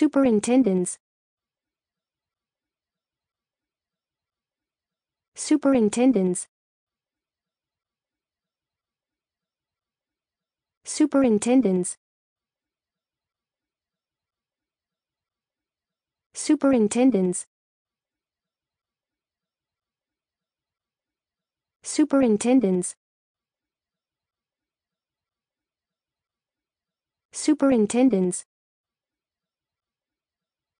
Superintendents Superintendents Superintendents Superintendents Superintendents Superintendents